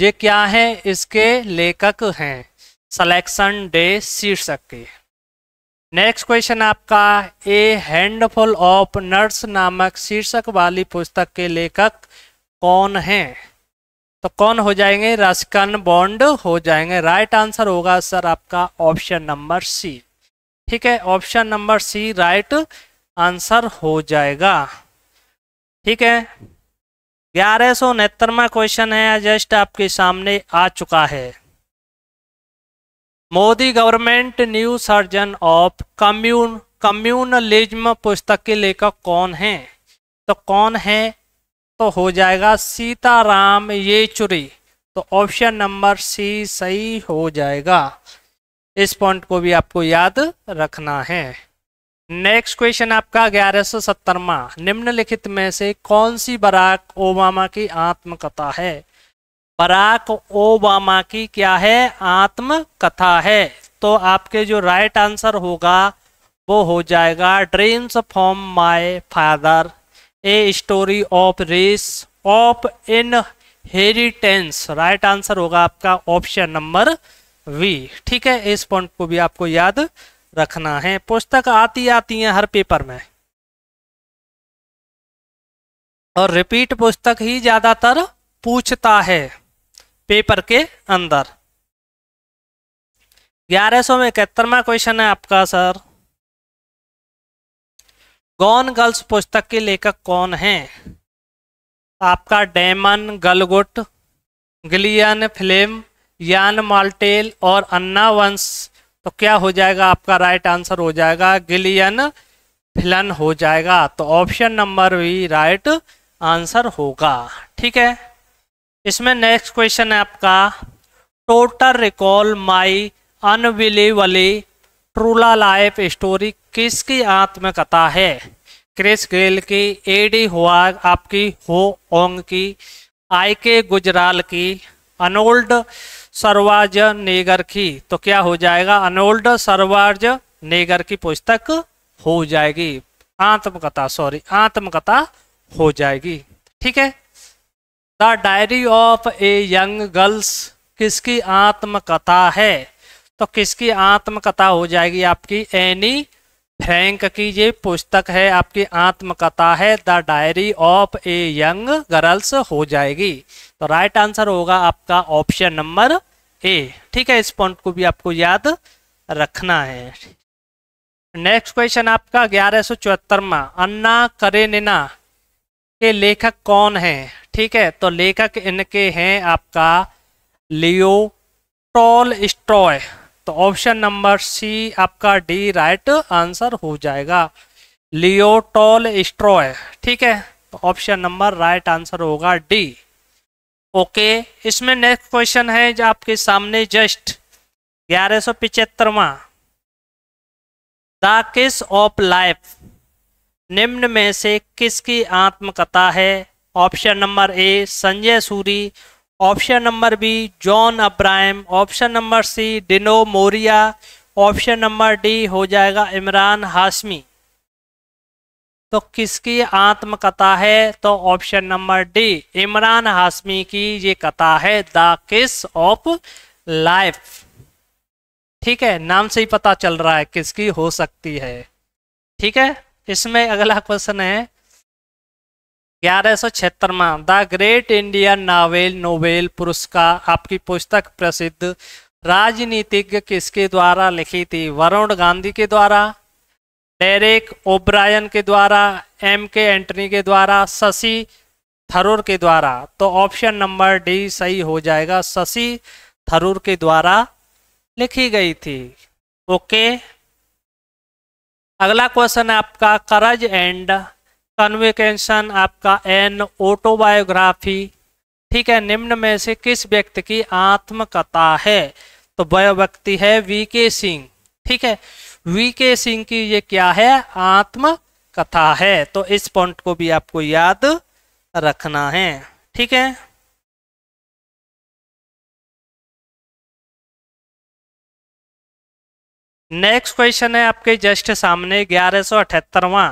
ये क्या है इसके लेखक हैं सलेक्शन डे शीर्षक के नेक्स्ट क्वेश्चन आपका ए हैंडफुल ऑफ नर्स नामक शीर्षक वाली पुस्तक के लेखक कौन हैं तो कौन हो जाएंगे रसकन बॉन्ड हो जाएंगे राइट आंसर होगा सर आपका ऑप्शन नंबर सी ठीक है option number C right answer हो जाएगा ठीक है ग्यारह सौ उनहत्तरवा क्वेश्चन है जस्ट आपके सामने आ चुका है Modi government new surge of कम्यून कम्यूनलिज्म पुस्तक के लेखक कौन हैं तो कौन है तो हो जाएगा सीताराम येचुरी तो ऑप्शन नंबर सी सही हो जाएगा इस पॉइंट को भी आपको याद रखना है नेक्स्ट क्वेश्चन आपका ग्यारह सौ सत्तरवा निम्नलिखित में से कौन सी बराक ओबामा की आत्मकथा है बराक ओबामा की क्या है आत्मकथा है तो आपके जो राइट आंसर होगा वो हो जाएगा dreams from my father a story of race of inheritance right answer होगा आपका ऑप्शन नंबर वी ठीक है इस पॉइंट को भी आपको याद रखना है पुस्तक आती आती है हर पेपर में और रिपीट पुस्तक ही ज्यादातर पूछता है पेपर के अंदर ग्यारह सौ में इकहत्तरवा क्वेश्चन है आपका सर गॉन गर्ल्स पुस्तक के लेखक कौन हैं आपका डेमन गलगुट गिलियन फिल्म यान माल्टेल और अन्ना वंश तो क्या हो जाएगा आपका राइट आंसर हो जाएगा गिलियन फिलन हो जाएगा तो option number B right answer होगा ठीक है इसमें नेक्स्ट क्वेश्चन है आपका total recall my unbelievably true life story किसकी आत्मकथा है क्रिस गेल की एडी हुआ आपकी हो ओंग की आई के गुजराल की अनोल्ड सर्वाज नेगर की तो क्या हो जाएगा अनोल्ड सर्वाज नेगर की पुस्तक हो जाएगी आत्मकथा सॉरी आत्मकथा हो जाएगी ठीक है the diary of a young girls किसकी आत्मकथा है तो किसकी आत्मकथा हो जाएगी आपकी एनी फ्रैंक की ये पुस्तक है आपकी आत्मकथा है the diary of a young girls हो जाएगी तो राइट आंसर होगा आपका ऑप्शन नंबर ए ठीक है इस पॉइंट को भी आपको याद रखना है नेक्स्ट क्वेश्चन आपका ग्यारह सौ चौहत्तर मा अन्ना करेनिना के लेखक कौन है ठीक है तो लेखक इनके हैं आपका लियो टॉल स्ट्रॉय तो ऑप्शन नंबर सी आपका डी राइट आंसर हो जाएगा लियोटोल स्ट्रॉय ठीक है तो ऑप्शन नंबर राइट आंसर होगा डी ओके इसमें नेक्स्ट क्वेश्चन है जो आपके सामने जस्ट ग्यारह सौ पिचहत्तरवा द किस ऑफ लाइफ निम्न में से किसकी आत्मकथा है option number A Sanjay Suri option number B John Abraham option number C Dino Morea option number D हो जाएगा इमरान हाशमी तो किसकी आत्मकथा है तो option number D Emraan Hashmi की ये कथा है द किस ऑफ लाइफ ठीक है नाम से ही पता चल रहा है किसकी हो सकती है ठीक है इसमें अगला क्वेश्चन है ग्यारह सौ छिहत्तर में the great Indian novel Nobel पुरस्कार आपकी पुस्तक प्रसिद्ध राजनीतिज्ञ किसके द्वारा लिखी थी वरुण गांधी के द्वारा डेरेक ओब्रायन के द्वारा एम के एंटनी के द्वारा शशि थरूर के द्वारा तो ऑप्शन नंबर डी सही हो जाएगा शशि थरूर के द्वारा लिखी गई थी ओके अगला क्वेश्चन है आपका करज एंड कन्वेकेशन आपका एन ऑटोबायोग्राफी ठीक है निम्न में से किस व्यक्ति की आत्मकथा है तो वह व्यक्ति है वी के सिंह ठीक है वी के सिंह की ये क्या है आत्मकथा है तो इस पॉइंट को भी आपको याद रखना है ठीक है नेक्स्ट क्वेश्चन है आपके जस्ट सामने ग्यारह सौ अठहत्तरवा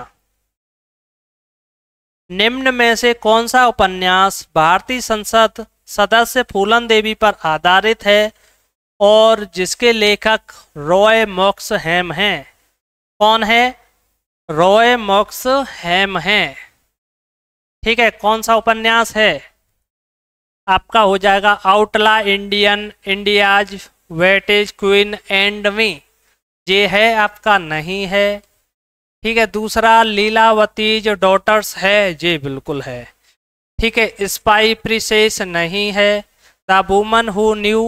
निम्न में से कौन सा उपन्यास भारतीय संसद सदस्य फूलन देवी पर आधारित है और जिसके लेखक रॉय मॉक्स हैम हैं कौन है रॉय मॉक्स हैम हैं ठीक है कौन सा उपन्यास है आपका हो जाएगा outlaw Indian India's is queen and me ये है आपका नहीं है ठीक है दूसरा लीलावती जो डॉटर्स है जी बिल्कुल है ठीक है स्पाई प्रिसेस नहीं है the woman who knew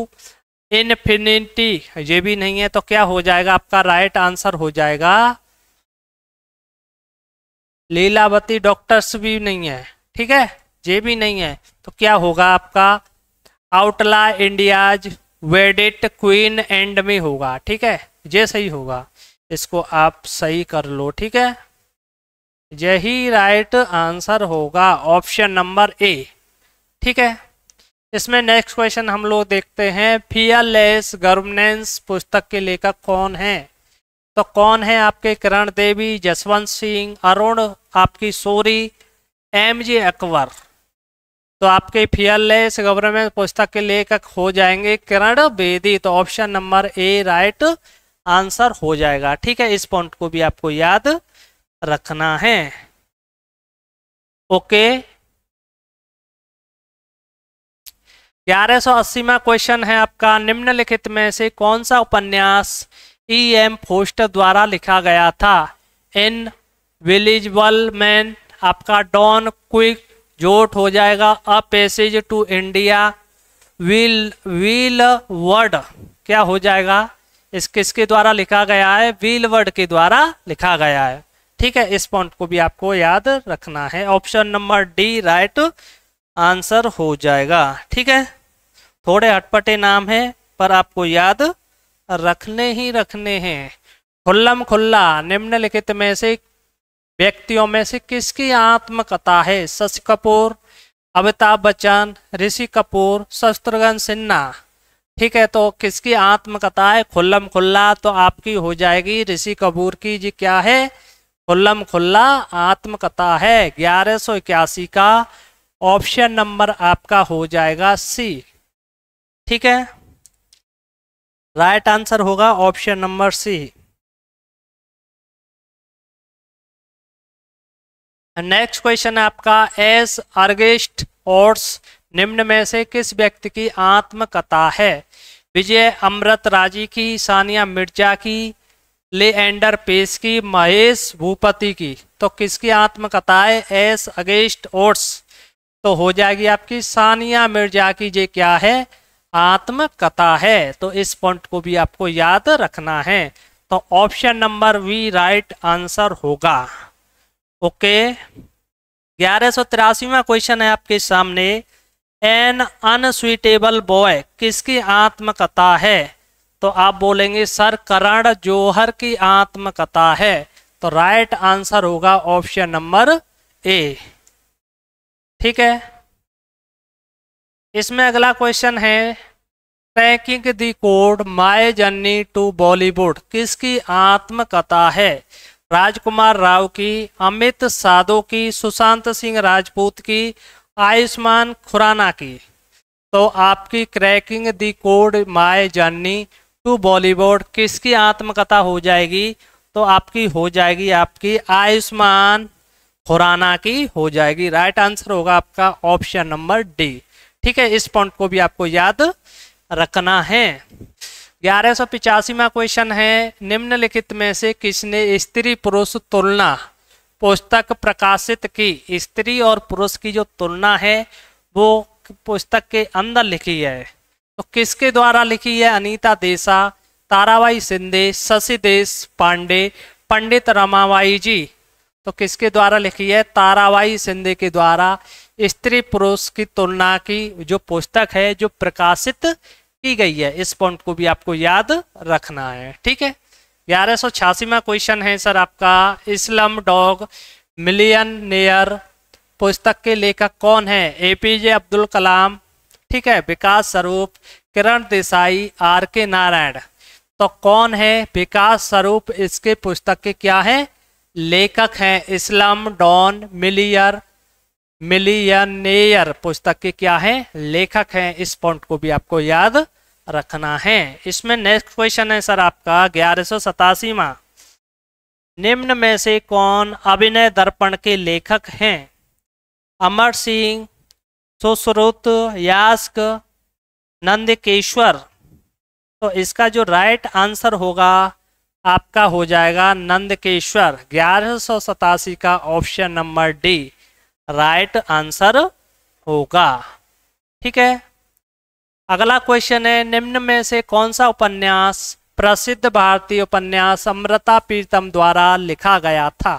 infinity ये भी नहीं है तो क्या हो जाएगा आपका राइट आंसर हो जाएगा लीलावती डॉक्टर्स भी नहीं है ठीक है ये भी नहीं है तो क्या होगा आपका आउटला इंडियाज वेडिट क्वीन एंड में होगा ठीक है ये सही होगा इसको आप सही कर लो ठीक है यही राइट आंसर होगा ऑप्शन नंबर ए ठीक है इसमें नेक्स्ट क्वेश्चन हम लोग देखते हैं फियरलेस गवर्नेंस पुस्तक के लेखक कौन है तो कौन है आपके किरण देवी जसवंत सिंह अरुण आपकी सोरी एम जी अकबर तो आपके फियरलेस गवर्नमेंस पुस्तक के लेखक हो जाएंगे किरण बेदी तो option number A right answer हो जाएगा ठीक है इस पॉइंट को भी आपको याद रखना है ओके ग्यारह सौ अस्सीवा क्वेश्चन है आपका निम्नलिखित में से कौन सा उपन्यास ई एम फोस्टर द्वारा लिखा गया था इन विलिजबल मैन आपका डॉन क्विक जोट हो जाएगा a passage to India wheel wheel word क्या हो जाएगा इस किसके द्वारा लिखा गया है व्हीलवर्ड के द्वारा लिखा गया है ठीक है इस पॉइंट को भी आपको याद रखना है option number D right answer हो जाएगा ठीक है थोड़े हटपटे नाम है पर आपको याद रखने ही रखने हैं खुल्लम खुल्ला निम्नलिखित में से व्यक्तियों में से किसकी आत्मकथा है शशि कपूर अमिताभ बच्चन ऋषि कपूर शस्त्रघन सिन्हा ठीक है तो किसकी आत्मकथा है खुल्लम खुल्ला तो आपकी हो जाएगी ऋषि कपूर की जी क्या है खुल्लम खुल्ला आत्मकथा है ग्यारह इक्यासी का ऑप्शन नंबर आपका हो जाएगा सी ठीक है राइट आंसर होगा option number C next question है आपका एस अर्गेस्ट ऑर्स निम्न में से किस व्यक्ति की आत्मकथा है विजय अमृत राजी की सानिया मिर्जा की लेएंडर पेस की महेश भूपति की तो किसकी आत्मकथा है एस अगेस्ट ओट्स तो हो जाएगी आपकी सानिया मिर्जा की जे क्या है आत्मकथा है तो इस पॉइंट को भी आपको याद रखना है तो option number B right answer होगा ओके ग्यारह सौ तिरासीवा क्वेश्चन है आपके सामने एन अनस्वीटेबल बॉय किसकी आत्मकथा है तो आप बोलेंगे सर करण जोहर की आत्मकथा है तो राइट आंसर होगा ऑप्शन नंबर ए ठीक है इसमें अगला क्वेश्चन है tracking the code my journey to Bollywood किसकी आत्मकथा है राजकुमार राव की अमित साधो की सुशांत सिंह राजपूत की आयुष्मान खुराना की तो आपकी cracking the code my journey to Bollywood किसकी आत्मकथा हो जाएगी तो आपकी हो जाएगी आपकी आयुष्मान खुराना की हो जाएगी राइट आंसर होगा आपका ऑप्शन नंबर डी ठीक है इस पॉइंट को भी आपको याद रखना है ग्यारह सौ पिचासीवा क्वेश्चन है निम्नलिखित में से किसने स्त्री पुरुष तुलना पुस्तक प्रकाशित की स्त्री और पुरुष की जो तुलना है वो पुस्तक के अंदर लिखी है तो किसके द्वारा लिखी है अनीता देसा ताराबाई सिंधे शशि देश पांडे पंडित रमाबाई जी तो किसके द्वारा लिखी है ताराबाई सिंधे के द्वारा स्त्री पुरुष की तुलना की जो पुस्तक है जो प्रकाशित की गई है इस पॉइंट को भी आपको याद रखना है ठीक है ग्यारह में क्वेश्चन है सर आपका इस्लम डॉग मिलियन नेयर पुस्तक के लेखक कौन है ए पी जे अब्दुल कलाम ठीक है विकास स्वरूप किरण देसाई आर के नारायण तो कौन है विकास स्वरूप इसके पुस्तक के क्या है लेखक हैं इस्लम डॉन मिलियर मिलियनेयर पुस्तक के क्या है लेखक हैं इस पॉइंट को भी आपको याद रखना है इसमें नेक्स्ट क्वेश्चन है सर आपका ग्यारह सौ सतासी में निम्न में से कौन अभिनय दर्पण के लेखक हैं अमर सिंह सुश्रुत यास्क नंदकेश्वर तो इसका जो राइट आंसर होगा आपका हो जाएगा नंदकेश्वर ग्यारह सौ सतासी का option number D right answer होगा ठीक है अगला क्वेश्चन है निम्न में से कौन सा उपन्यास प्रसिद्ध भारतीय उपन्यास अमृता प्रीतम द्वारा लिखा गया था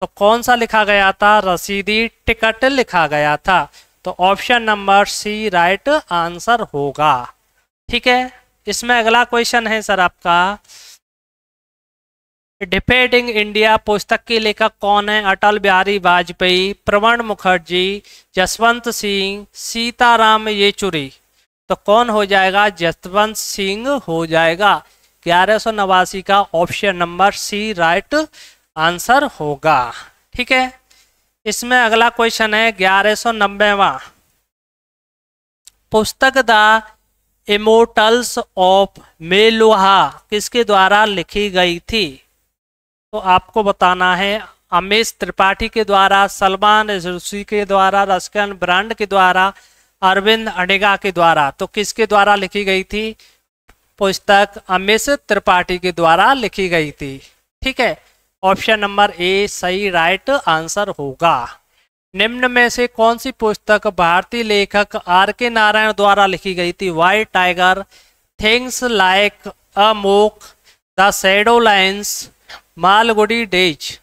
तो कौन सा लिखा गया था रसीदी टिकट लिखा गया था तो option number C right answer होगा ठीक है इसमें अगला क्वेश्चन है सर आपका डिपेडिंग इंडिया पुस्तक के लेखक कौन है अटल बिहारी वाजपेयी प्रवण मुखर्जी जसवंत सिंह सीताराम येचुरी तो कौन हो जाएगा जसवंत सिंह हो जाएगा ग्यारह का option number C right answer होगा ठीक है इसमें अगला क्वेश्चन है ग्यारह सौ नब्बेवा पुस्तक द इमोटल्स ऑफ मेलुहा किसके द्वारा लिखी गई थी तो आपको बताना है अमेश त्रिपाठी के द्वारा सलमान के द्वारा रस्कन ब्रांड के द्वारा अरविंद अडेगा के द्वारा तो किसके द्वारा लिखी गई थी पुस्तक अमित त्रिपाठी के द्वारा लिखी गई थी ठीक है ऑप्शन नंबर ए सही राइट आंसर होगा निम्न में से कौन सी पुस्तक भारतीय लेखक आर के नारायण द्वारा लिखी गई थी white tiger things like a mock the shadow lines Malgudi days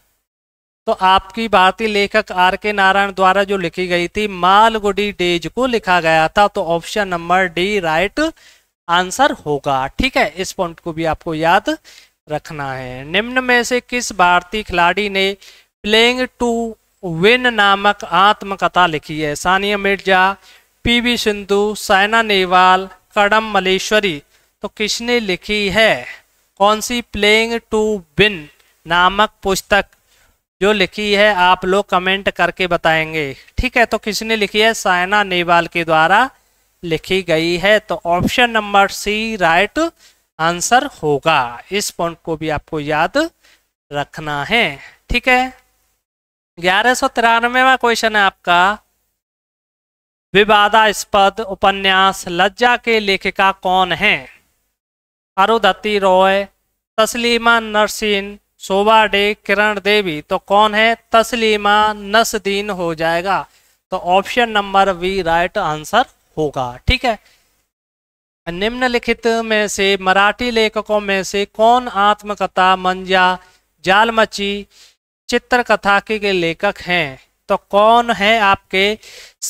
तो आपकी भारतीय लेखक आर के नारायण द्वारा जो लिखी गई थी मालगुडी डेज को लिखा गया था तो option number D right answer होगा ठीक है इस पॉइंट को भी आपको याद रखना है निम्न में से किस भारतीय खिलाड़ी ने प्लेइंग टू विन नामक आत्मकथा लिखी है सानिया मिर्जा पीवी सिंधु साइना नेहवाल कड़म मलेश्वरी तो किसने लिखी है कौन सी प्लेइंग टू विन नामक पुस्तक जो लिखी है आप लोग कमेंट करके बताएंगे ठीक है तो किसी ने लिखी है सायना नेवाल के द्वारा लिखी गई है तो option number C right answer होगा इस पॉइंट को भी आपको याद रखना है ठीक है ग्यारह सौ तिरानवेवा क्वेश्चन है आपका विवादास्पद उपन्यास लज्जा के लेखिका कौन है अरुदत्ती रॉय तस्लीमा नरसिंह शोभा डे किरण देवी तो कौन है तस्लीमा नसदीन हो जाएगा तो option number B right answer होगा ठीक है निम्नलिखित में से मराठी लेखकों में से कौन आत्मकथा मंजा जालमची चित्रकथा के लेखक हैं तो कौन है आपके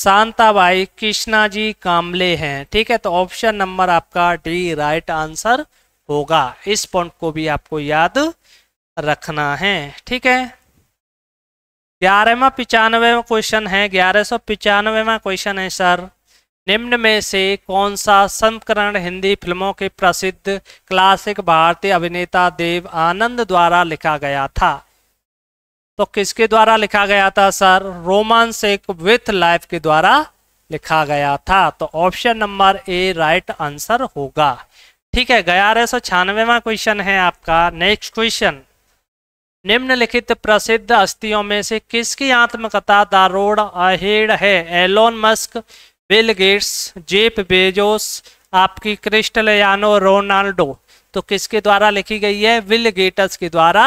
शांताबाई कृष्णा जी कामले हैं ठीक है तो ऑप्शन नंबर आपका डी राइट आंसर होगा इस पॉइंट को भी आपको याद रखना है ठीक है ग्यारहवा पिचानवेवा क्वेश्चन है ग्यारह सौ पिचानवेवा क्वेश्चन है सर निम्न में से कौन सा संस्करण हिंदी फिल्मों के प्रसिद्ध क्लासिक भारतीय अभिनेता देव आनंद द्वारा लिखा गया था तो किसके द्वारा लिखा गया था सर रोमांस एक विथ लाइफ के द्वारा लिखा गया था तो option number A right answer होगा ठीक है ग्यारह सौ छियानवेवा क्वेश्चन है आपका नेक्स्ट क्वेश्चन निम्नलिखित प्रसिद्ध हस्तियों में से किसकी आत्मकथा दारोड़ अहेड़ है Elon Musk Bill Gates Jeff Bezos आपकी क्रिस्टलियानो रोनाल्डो तो किसके द्वारा लिखी गई है विल गेटस के द्वारा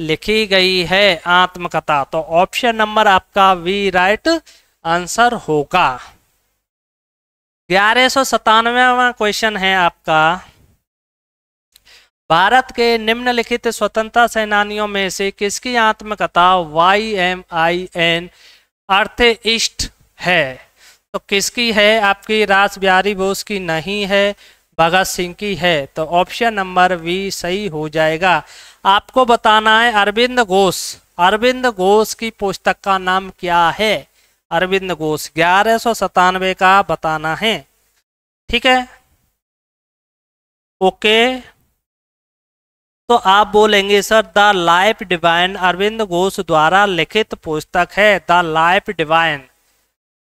लिखी गई है आत्मकथा तो ऑप्शन नंबर आपका वी राइट आंसर होगा ग्यारह सौ क्वेश्चन है आपका भारत के निम्नलिखित स्वतंत्रता सेनानियों में से किसकी आत्मकथा वाई एम आई एन इष्ट है तो किसकी है आपकी रास बिहारी बोस की नहीं है भगत सिंह की है तो ऑप्शन नंबर वी सही हो जाएगा आपको बताना है अरविंद घोष अरविंद घोष की पुस्तक का नाम क्या है अरविंद घोष ग्यारह सौ सतानवे का बताना है ठीक है ओके तो आप बोलेंगे sir the life divine Aurobindo Ghosh द्वारा लिखित पुस्तक है the life divine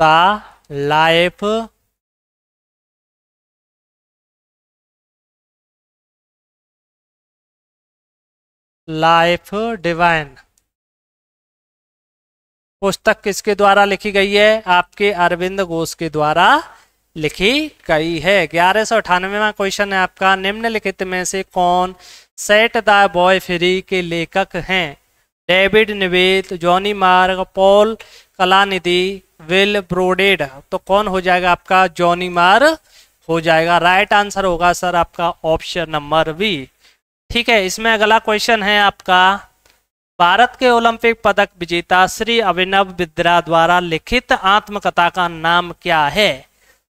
the life life divine पुस्तक किसके द्वारा लिखी गई है आपके अरविंद घोष के द्वारा लिखी गई है ग्यारह सौ अठानवे क्वेश्चन है आपका निम्नलिखित में से कौन सेट द बॉय फ्री के लेखक हैं डेविड निवेद जॉनी मार्ग पॉल कलानिधि विल ब्रोडेड तो कौन हो जाएगा आपका जॉनी मार हो जाएगा राइट आंसर होगा सर आपका ऑप्शन नंबर बी ठीक है इसमें अगला क्वेश्चन है आपका भारत के ओलंपिक पदक विजेता श्री अभिनव बिद्रा द्वारा लिखित आत्मकथा का नाम क्या है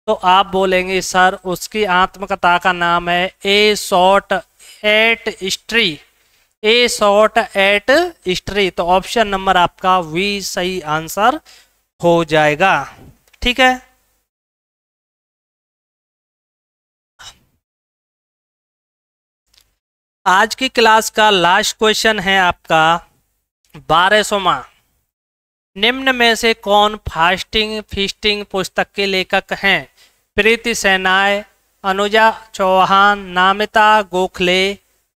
तो आप बोलेंगे सर उसकी आत्मकथा का नाम है a short at history a shot at history तो ऑप्शन नंबर आपका वी सही आंसर हो जाएगा ठीक है आज की क्लास का लास्ट क्वेश्चन है आपका बारह सोमा निम्न में से कौन फास्टिंग फिस्टिंग पुस्तक के लेखक हैं प्रीति सेनाय अनुजा चौहान नामिता गोखले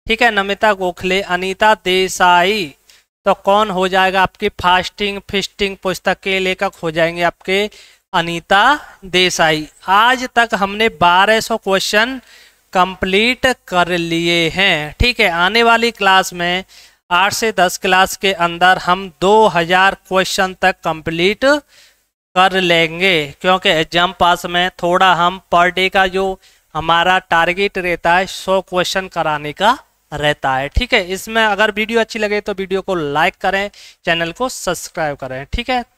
ठीक है नमिता गोखले अनीता देसाई तो कौन हो जाएगा आपकी फास्टिंग फिस्टिंग पुस्तक के लेखक हो जाएंगे आपके अनीता देसाई आज तक हमने 1200 क्वेश्चन कंप्लीट कर लिए हैं ठीक है आने वाली क्लास में आठ से दस क्लास के अंदर हम 2000 क्वेश्चन तक कंप्लीट कर लेंगे क्योंकि एग्जाम पास में थोड़ा हम पर डे का जो हमारा टारगेट रहता है सौ क्वेश्चन कराने का रहता है ठीक है इसमें अगर वीडियो अच्छी लगे तो वीडियो को लाइक करें चैनल को सब्सक्राइब करें ठीक है